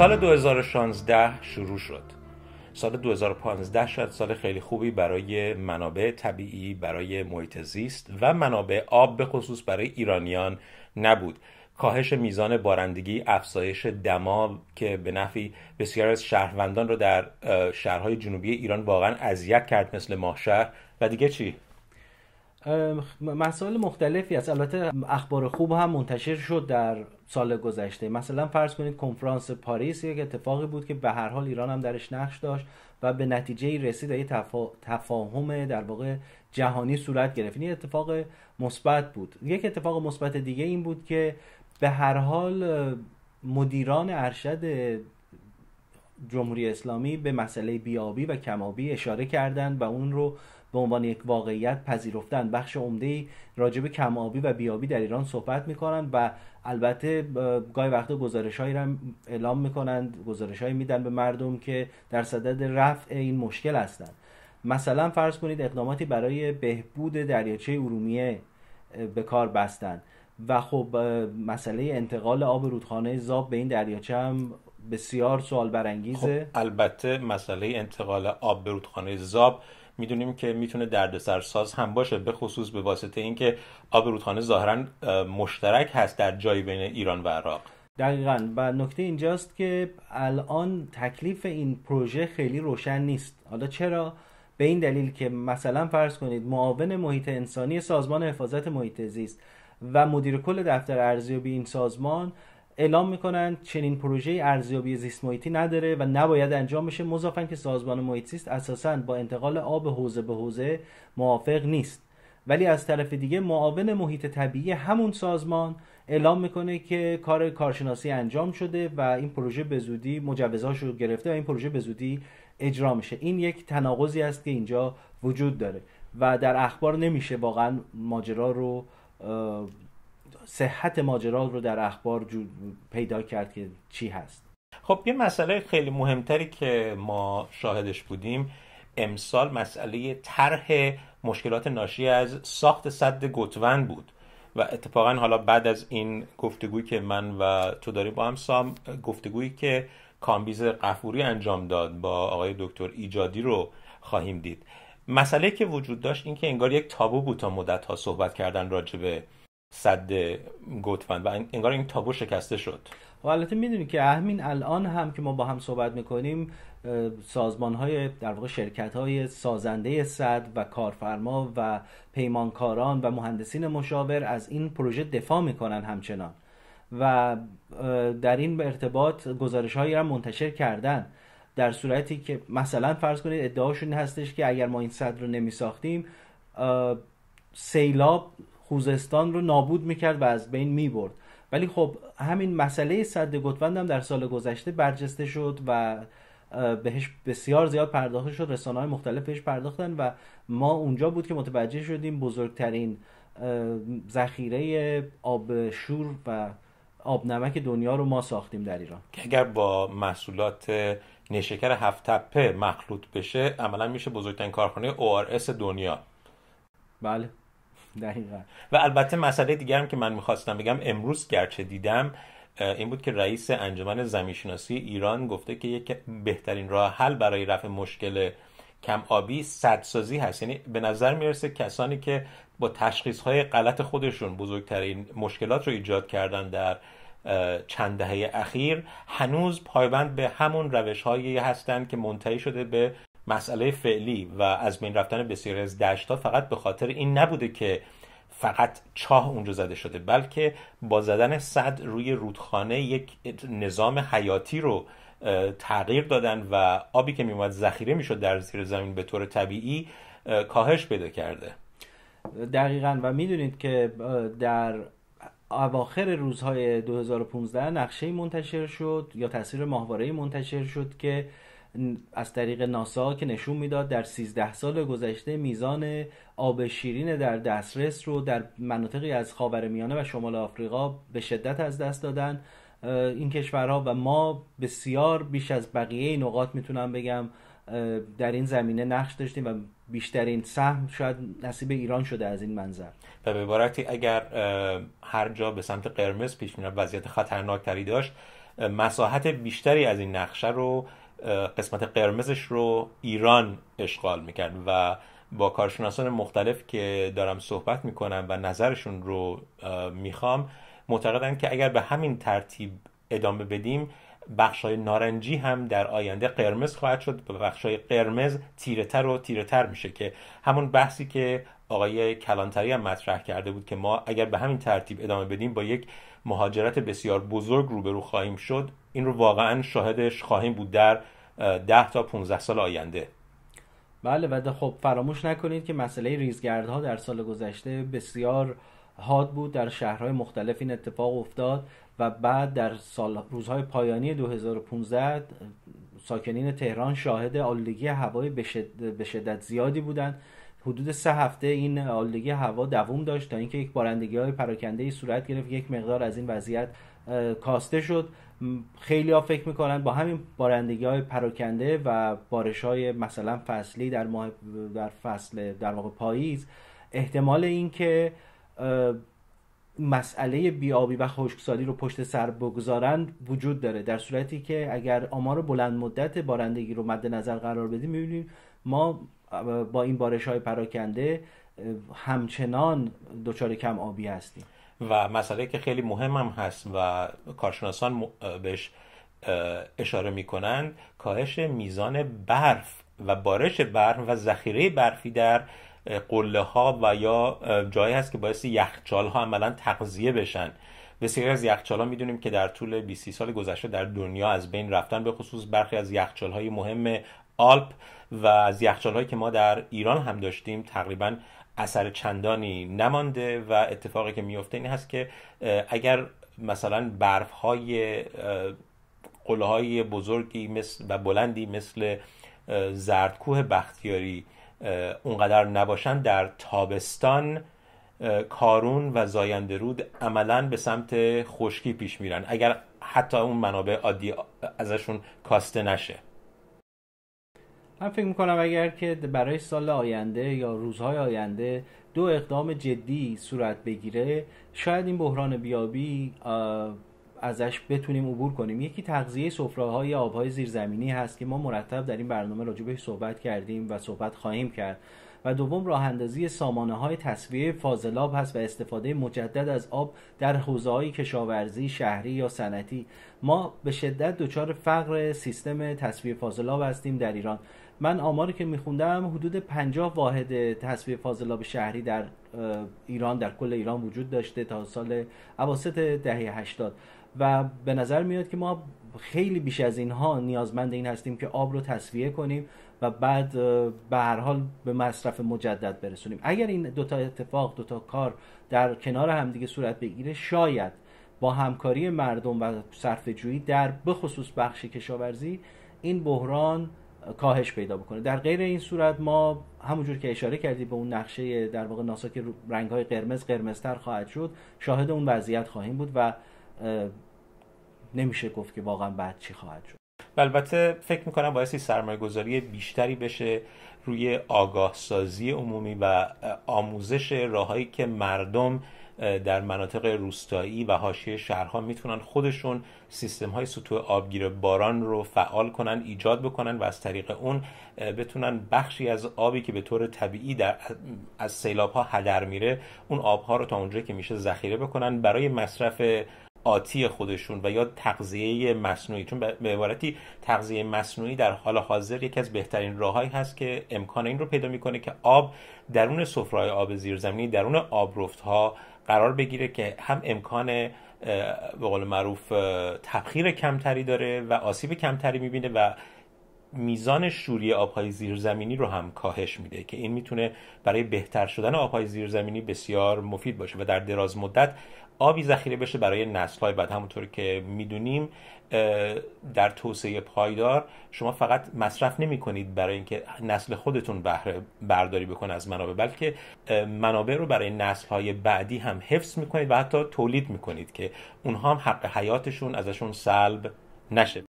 سال 2016 شروع شد سال 2015 شد سال خیلی خوبی برای منابع طبیعی برای محیط زیست و منابع آب به خصوص برای ایرانیان نبود کاهش میزان بارندگی افزایش دما که به نفعی بسیار از شهروندان رو در شهرهای جنوبی ایران واقعا اذیت کرد مثل ماهشهر و دیگه چی مسائل مختلفی است البته اخبار خوب هم منتشر شد در سال گذشته مثلا فرض کنید کنفرانس پاریس یک اتفاقی بود که به هر حال ایران هم درش نقش داشت و به نتیجه رسید یه تفا... تفاهم در واقع جهانی صورت گرفت این اتفاق مثبت بود یک اتفاق مثبت دیگه این بود که به هر حال مدیران ارشد جمهوری اسلامی به مسئله بیابی و کمابی اشاره کردند و اون رو به عنوان یک واقعیت پذیرفتن بخش عمده ای راجب کمابی و بیابی در ایران صحبت میکنن و البته گاهی وقتا گزارش هایی اعلام میکنند گزارش هایی میدن به مردم که در صدد رفع این مشکل هستند مثلا فرض کنید اقداماتی برای بهبود دریاچه ارومیه به کار بستن و خب مسئله انتقال آب رودخانه زاب به این دریاچه هم بسیار سوال برانگیزه خب البته مسئله انتقال آب رودخانه زاب میدونیم که میتونه دردسر ساز هم باشه به خصوص به واسطه اینکه آب رودخانه ظاهرا مشترک هست در جایی بین ایران و عراق دقیقا و نکته اینجاست که الان تکلیف این پروژه خیلی روشن نیست حالا چرا به این دلیل که مثلا فرض کنید معاون محیط انسانی سازمان حفاظت محیط زیست و مدیر کل دفتر ارزیابی این سازمان اعلام میکنن چنین پروژه ارزیابی زیست محیطی نداره و نباید انجام بشه مضافن که سازمان محیط زیست اساسا با انتقال آب حوزه به حوزه موافق نیست ولی از طرف دیگه معاون محیط طبیعی همون سازمان اعلام میکنه که کار کارشناسی انجام شده و این پروژه به زودی مجوزهاش رو گرفته و این پروژه به زودی اجرا میشه این یک تناقضی است که اینجا وجود داره و در اخبار نمیشه واقعا ماجرا رو صحت ماجرا رو در اخبار پیدا کرد که چی هست خب یه مسئله خیلی مهمتری که ما شاهدش بودیم امسال مسئله طرح مشکلات ناشی از ساخت صد گتون بود و اتفاقا حالا بعد از این گفتگویی که من و تو داریم با هم سام گفتگویی که کامبیز قفوری انجام داد با آقای دکتر ایجادی رو خواهیم دید مسئله که وجود داشت این که انگار یک تابو بود تا مدت ها صحبت کردن راجبه صد گوتفند و انگار این تابو شکسته شد و خب البته میدونی که اهمین الان هم که ما با هم صحبت میکنیم سازمان های در واقع شرکت های سازنده صد و کارفرما و پیمانکاران و مهندسین مشاور از این پروژه دفاع میکنن همچنان و در این ارتباط گزارش هایی را منتشر کردن در صورتی که مثلا فرض کنید ادعاشون هستش که اگر ما این صد رو نمی ساختیم سیلاب خوزستان رو نابود میکرد و از بین میبرد ولی خب همین مسئله سد گتوند هم در سال گذشته برجسته شد و بهش بسیار زیاد پرداخته شد رسانه های مختلف بهش پرداختن و ما اونجا بود که متوجه شدیم بزرگترین ذخیره آب شور و آب نمک دنیا رو ما ساختیم در ایران که اگر با محصولات نیشکر هفت تپه مخلوط بشه عملا میشه بزرگترین کارخانه ORS دنیا بله و البته مسئله دیگرم هم که من میخواستم بگم امروز گرچه دیدم این بود که رئیس انجمن زمینشناسی ایران گفته که یک بهترین راه حل برای رفع مشکل کم آبی سدسازی هست یعنی به نظر میرسه کسانی که با تشخیص های غلط خودشون بزرگترین مشکلات رو ایجاد کردن در چند دهه اخیر هنوز پایبند به همون روش هایی هستند که منتهی شده به مسئله فعلی و از بین رفتن بسیاری از دشت فقط به خاطر این نبوده که فقط چاه اونجا زده شده بلکه با زدن صد روی رودخانه یک نظام حیاتی رو تغییر دادن و آبی که میومد ذخیره میشد در زیر زمین به طور طبیعی کاهش پیدا کرده دقیقا و میدونید که در اواخر روزهای 2015 نقشه منتشر شد یا تصویر ماهواره منتشر شد که از طریق ناسا که نشون میداد در 13 سال گذشته میزان آب شیرین در دسترس رو در مناطقی از خاورمیانه و شمال آفریقا به شدت از دست دادن این کشورها و ما بسیار بیش از بقیه نقاط میتونم بگم در این زمینه نقش داشتیم و بیشترین سهم شاید نصیب ایران شده از این منظر و به اگر هر جا به سمت قرمز پیش میرفت وضعیت خطرناکتری داشت مساحت بیشتری از این نقشه رو قسمت قرمزش رو ایران اشغال میکرد و با کارشناسان مختلف که دارم صحبت میکنم و نظرشون رو میخوام معتقدن که اگر به همین ترتیب ادامه بدیم بخشای نارنجی هم در آینده قرمز خواهد شد و بخشای قرمز تر و تر میشه که همون بحثی که آقای کلانتری هم مطرح کرده بود که ما اگر به همین ترتیب ادامه بدیم با یک مهاجرت بسیار بزرگ روبرو خواهیم شد این رو واقعا شاهدش خواهیم بود در 10 تا 15 سال آینده بله و خب فراموش نکنید که مسئله ریزگردها در سال گذشته بسیار حاد بود در شهرهای مختلف این اتفاق افتاد و بعد در سال روزهای پایانی 2015 ساکنین تهران شاهد آلودگی هوای به شدت زیادی بودند حدود سه هفته این آلودگی هوا دوام داشت تا اینکه یک بارندگی های پراکنده ای صورت گرفت یک مقدار از این وضعیت کاسته شد خیلی ها فکر میکنن با همین بارندگی های پراکنده و بارش های مثلا فصلی در ماه در فصل در واقع پاییز احتمال اینکه مسئله بیابی و خشکسالی رو پشت سر بگذارند وجود داره در صورتی که اگر آمار بلند مدت بارندگی رو مد نظر قرار بدیم میبینیم ما با این بارش های پراکنده همچنان دچار کم آبی هستیم و مسئله که خیلی مهم هم هست و کارشناسان بهش اشاره میکنند کاهش میزان برف و بارش برف و ذخیره برفی در قله ها و یا جایی هست که باعث یخچال ها عملا تغذیه بشن بسیاری از یخچال ها میدونیم که در طول 20 سال گذشته در دنیا از بین رفتن به خصوص برخی از یخچال های مهم آلپ و از یخچالهایی که ما در ایران هم داشتیم تقریبا اثر چندانی نمانده و اتفاقی که میفته این هست که اگر مثلا برف های قله های بزرگی مثل و بلندی مثل زردکوه بختیاری اونقدر نباشن در تابستان کارون و زاینده رود عملا به سمت خشکی پیش میرن اگر حتی اون منابع عادی ازشون کاسته نشه من فکر میکنم اگر که برای سال آینده یا روزهای آینده دو اقدام جدی صورت بگیره شاید این بحران بیابی ازش بتونیم عبور کنیم یکی تغذیه سفره‌های آبهای زیرزمینی هست که ما مرتب در این برنامه راجبه صحبت کردیم و صحبت خواهیم کرد و دوم راه اندازی سامانه های تصویه فاضلاب هست و استفاده مجدد از آب در حوزه های کشاورزی شهری یا صنعتی ما به شدت دچار فقر سیستم تصویه فاضلاب هستیم در ایران من آماری که میخوندم حدود 50 واحد تصفیه فاضلاب شهری در ایران در کل ایران وجود داشته تا سال اواسط دهه 80 و به نظر میاد که ما خیلی بیش از اینها نیازمند این هستیم که آب رو تصویه کنیم و بعد به هر حال به مصرف مجدد برسونیم اگر این دوتا اتفاق دوتا کار در کنار همدیگه صورت بگیره شاید با همکاری مردم و صرفه جویی در بخصوص بخش کشاورزی این بحران کاهش پیدا بکنه در غیر این صورت ما همونجور که اشاره کردی به اون نقشه در واقع ناسا که رنگ های قرمز قرمزتر خواهد شد شاهد اون وضعیت خواهیم بود و نمیشه گفت که واقعا بعد چی خواهد شد البته فکر میکنم باعثی سرمایه گذاری بیشتری بشه روی آگاه سازی عمومی و آموزش راههایی که مردم در مناطق روستایی و حاشیه شهرها میتونن خودشون سیستم های سطوح آبگیر باران رو فعال کنن ایجاد بکنن و از طریق اون بتونن بخشی از آبی که به طور طبیعی در از سیلاب ها هدر میره اون آب رو تا اونجایی که میشه ذخیره بکنن برای مصرف آتی خودشون و یا تغذیه مصنوعی چون به عبارتی تغذیه مصنوعی در حال حاضر یکی از بهترین راههایی هست که امکان این رو پیدا میکنه که آب درون سفره‌های آب زیرزمینی درون ها قرار بگیره که هم امکان به قول معروف تبخیر کمتری داره و آسیب کمتری میبینه و میزان شوری آبهای زیرزمینی رو هم کاهش میده که این میتونه برای بهتر شدن آبهای زیرزمینی بسیار مفید باشه و در دراز مدت آبی ذخیره بشه برای نسل‌های بعد همونطور که میدونیم در توسعه پایدار شما فقط مصرف نمی برای اینکه نسل خودتون بهره برداری بکنه از منابع بلکه منابع رو برای نسل های بعدی هم حفظ می و حتی تولید می که اونها هم حق حیاتشون ازشون سلب نشه